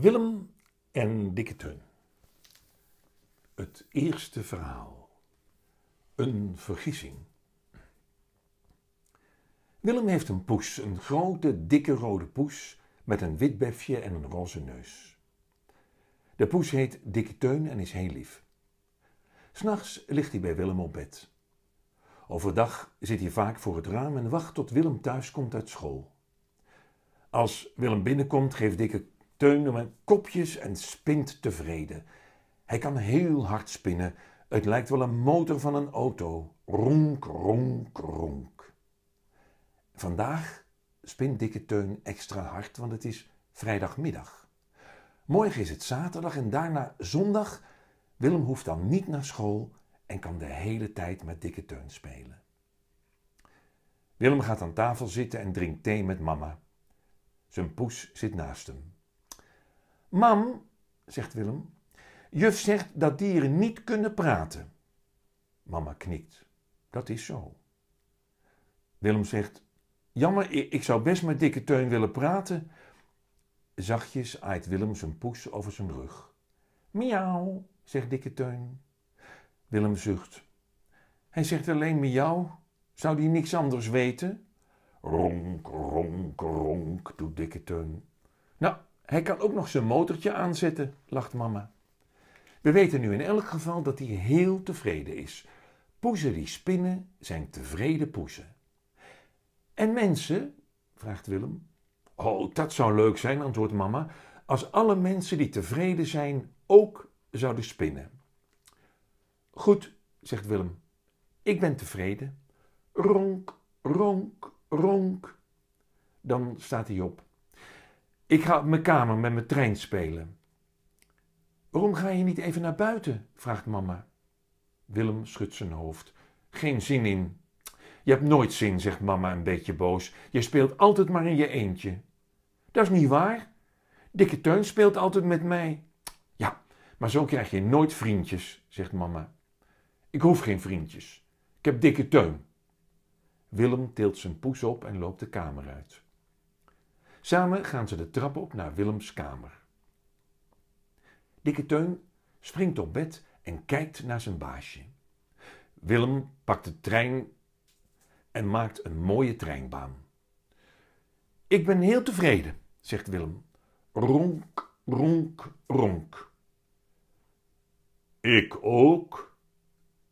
Willem en Dikke Teun. Het eerste verhaal. Een vergissing. Willem heeft een poes, een grote, dikke rode poes met een wit befje en een roze neus. De poes heet Dikke Teun en is heel lief. S'nachts ligt hij bij Willem op bed. Overdag zit hij vaak voor het raam en wacht tot Willem thuis komt uit school. Als Willem binnenkomt, geeft Dikke Teun met kopjes en spint tevreden. Hij kan heel hard spinnen. Het lijkt wel een motor van een auto. Ronk, ronk, ronk. Vandaag spint dikke Teun extra hard, want het is vrijdagmiddag. Morgen is het zaterdag en daarna zondag. Willem hoeft dan niet naar school en kan de hele tijd met dikke Teun spelen. Willem gaat aan tafel zitten en drinkt thee met mama. Zijn poes zit naast hem. Mam, zegt Willem, juf zegt dat dieren niet kunnen praten. Mama knikt. Dat is zo. Willem zegt, jammer, ik zou best met dikke teun willen praten. Zachtjes aait Willem zijn poes over zijn rug. Miauw, zegt dikke teun. Willem zucht. Hij zegt alleen miauw. Zou die niks anders weten? Ronk, ronk, ronk, doet dikke teun. Nou, hij kan ook nog zijn motortje aanzetten, lacht mama. We weten nu in elk geval dat hij heel tevreden is. Poezen die spinnen zijn tevreden poezen. En mensen? vraagt Willem. Oh, dat zou leuk zijn, antwoordt mama, als alle mensen die tevreden zijn ook zouden spinnen. Goed, zegt Willem. Ik ben tevreden. Ronk, ronk, ronk. Dan staat hij op. Ik ga op mijn kamer met mijn trein spelen. Waarom ga je niet even naar buiten? vraagt mama. Willem schudt zijn hoofd. Geen zin in. Je hebt nooit zin, zegt mama een beetje boos. Je speelt altijd maar in je eentje. Dat is niet waar. Dikke Teun speelt altijd met mij. Ja, maar zo krijg je nooit vriendjes, zegt mama. Ik hoef geen vriendjes. Ik heb Dikke Teun. Willem tilt zijn poes op en loopt de kamer uit. Samen gaan ze de trap op naar Willems kamer. Dikke Teun springt op bed en kijkt naar zijn baasje. Willem pakt de trein en maakt een mooie treinbaan. Ik ben heel tevreden, zegt Willem. Ronk, ronk, ronk. Ik ook,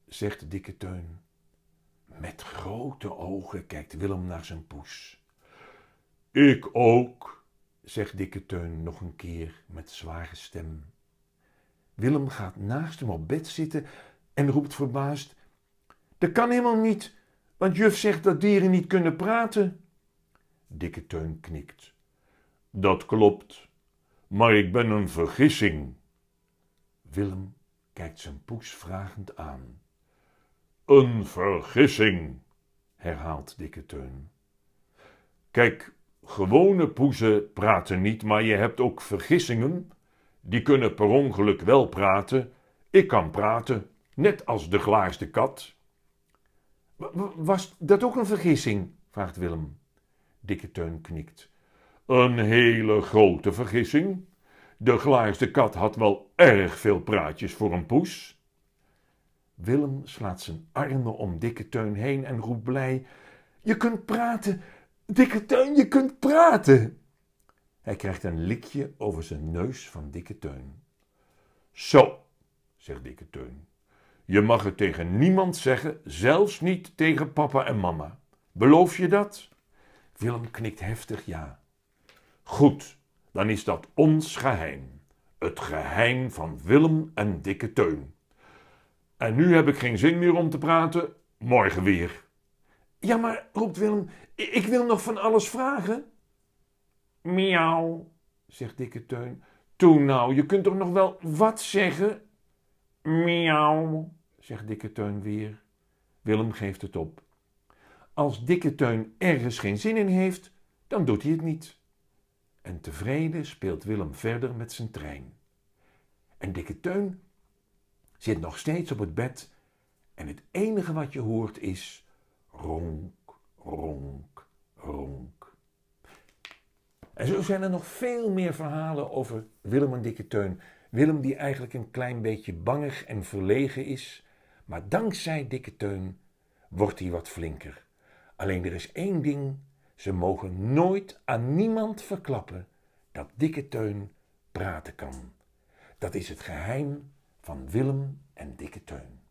zegt Dikke Teun. Met grote ogen kijkt Willem naar zijn poes. Ik ook, zegt dikke Teun nog een keer met zware stem. Willem gaat naast hem op bed zitten en roept verbaasd: Dat kan helemaal niet, want juf zegt dat dieren niet kunnen praten. Dikke Teun knikt. Dat klopt, maar ik ben een vergissing. Willem kijkt zijn poes vragend aan. Een vergissing, herhaalt Dikke Teun. Kijk, Gewone poezen praten niet, maar je hebt ook vergissingen. Die kunnen per ongeluk wel praten. Ik kan praten, net als de glaarste kat. Was dat ook een vergissing? vraagt Willem. Dikke Teun knikt. Een hele grote vergissing. De glaarste kat had wel erg veel praatjes voor een poes. Willem slaat zijn armen om Dikke Teun heen en roept blij: Je kunt praten, Dikke Teun, je kunt praten. Hij krijgt een likje over zijn neus van Dikke Teun. Zo, zegt Dikke Teun. Je mag het tegen niemand zeggen, zelfs niet tegen papa en mama. Beloof je dat? Willem knikt heftig ja. Goed, dan is dat ons geheim. Het geheim van Willem en Dikke Teun. En nu heb ik geen zin meer om te praten. Morgen weer. Ja, maar, roept Willem, ik wil nog van alles vragen. Miauw, zegt dikke Teun. Toen nou, je kunt toch nog wel wat zeggen? Miauw, zegt dikke Teun weer. Willem geeft het op. Als dikke Teun ergens geen zin in heeft, dan doet hij het niet. En tevreden speelt Willem verder met zijn trein. En dikke Teun zit nog steeds op het bed en het enige wat je hoort is ronk, ronk, ronk. En zo zijn er nog veel meer verhalen over Willem en Dikke Teun. Willem die eigenlijk een klein beetje bangig en verlegen is, maar dankzij Dikke Teun wordt hij wat flinker. Alleen er is één ding, ze mogen nooit aan niemand verklappen dat Dikke Teun praten kan. Dat is het geheim van Willem en Dikke Teun.